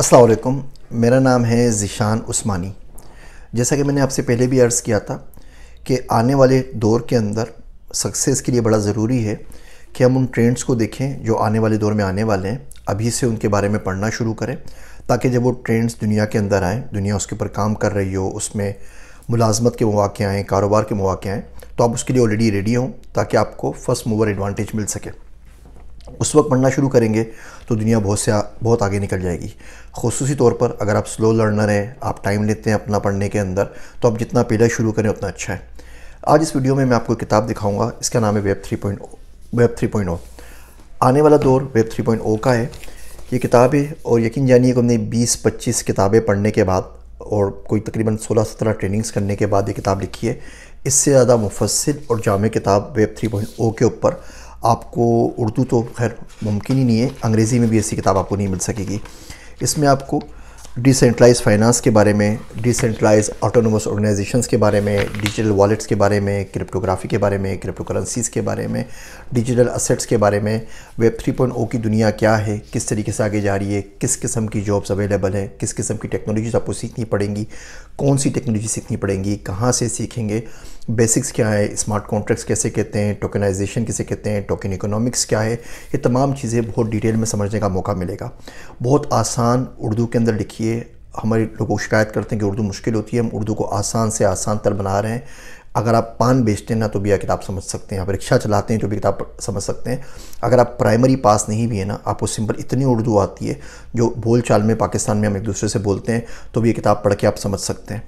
असलकुम मेरा नाम है ज़िशान उस्मानी जैसा कि मैंने आपसे पहले भी अर्ज़ किया था कि आने वाले दौर के अंदर सक्सेस के लिए बड़ा ज़रूरी है कि हम उन ट्रेंड्स को देखें जो आने वाले दौर में आने वाले हैं अभी से उनके बारे में पढ़ना शुरू करें ताकि जब वो ट्रेंड्स दुनिया के अंदर आएँ दुनिया उसके ऊपर काम कर रही हो उसमें मुलाजमत के मौाक़े आएँ कारोबार के मौाक़े आएँ तो आप उसके लिए ऑलरेडी रेडी हों ताकि आपको फ़र्स्ट मूवर एडवांटेज मिल सके उस वक्त पढ़ना शुरू करेंगे तो दुनिया बहुत से आ, बहुत आगे निकल जाएगी खसूसी तौर पर अगर आप स्लो लर्नर हैं आप टाइम लेते हैं अपना पढ़ने के अंदर तो आप जितना पहले शुरू करें उतना अच्छा है आज इस वीडियो में मैं आपको किताब दिखाऊंगा इसका नाम है web three point web three point O आने वाला दौर वेब थ्री पॉइंट ओ का है ये किताब है और यकीन जानिए कि हमने बीस पच्चीस किताबें पढ़ने के बाद और कोई तकरीबन सोलह सत्रह ट्रेनिंग्स करने के बाद ये किताब लिखी है इससे ज़्यादा मुफसिल और जाम किताब वेब थ्री पॉइंट ओ के ऊपर आपको उर्दू तो खैर मुमकिन ही नहीं है अंग्रेज़ी में भी ऐसी किताब आपको नहीं मिल सकेगी इसमें आपको डिसेंट्रलाइज फाइनेंस के बारे में डिसेंट्रलाइज ऑटोनोमस ऑर्गेनाइजेशन के बारे में डिजिटल वॉलेट्स के बारे में क्रिप्टोग्राफी के बारे में क्रिप्टो करेंसीज़ के बारे में डिजिटल असेट्स के बारे में वेब थ्री पॉइंट ओ की दुनिया क्या है किस तरीके से आगे जा रही है किस किस्म की जॉब्स अवेलेबल हैं किस किस्म की टेक्नोलॉजीज़ आपको सीखनी पड़ेंगी कौन सी टेक्नोलॉजी सीखनी पड़ेंगी कहाँ से सीखेंगे बेसिक्स क्या है स्मार्ट कॉन्ट्रैक्ट्स कैसे कहते हैं टोकनाइजेशन किसे कहते हैं टोकन इकोनॉमिक्स क्या है ये तमाम चीज़ें बहुत डिटेल में समझने का मौका मिलेगा बहुत आसान उर्दू के अंदर लिखिए हमारे लोग शिकायत करते हैं कि उर्दू मुश्किल होती है हम उर्दू को आसान से आसान तर बना रहे हैं अगर आप पान बेचते हैं ना तो भी यह किताब समझ सकते हैं आप रिक्शा चलाते हैं तो भी किताब समझ सकते हैं अगर आप प्राइमरी पास नहीं भी है ना आपको सिंपल इतनी उर्दू आती है जो बोल चाल में पाकिस्तान में हम एक दूसरे से बोलते हैं तो भी ये किताब पढ़ के आप समझ सकते हैं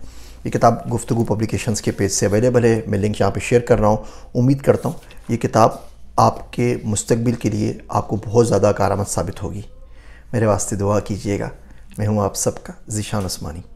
ये किताब गुफ्तु पब्लिकेशंस के पेज से अवेलेबल है मैं लिंक यहाँ पे शेयर कर रहा हूँ उम्मीद करता हूँ ये किताब आपके मुस्तबिल के लिए आपको बहुत ज़्यादा कारामद साबित होगी मेरे वास्ते दुआ कीजिएगा मैं हूँ आप सबका जीशान उस्मानी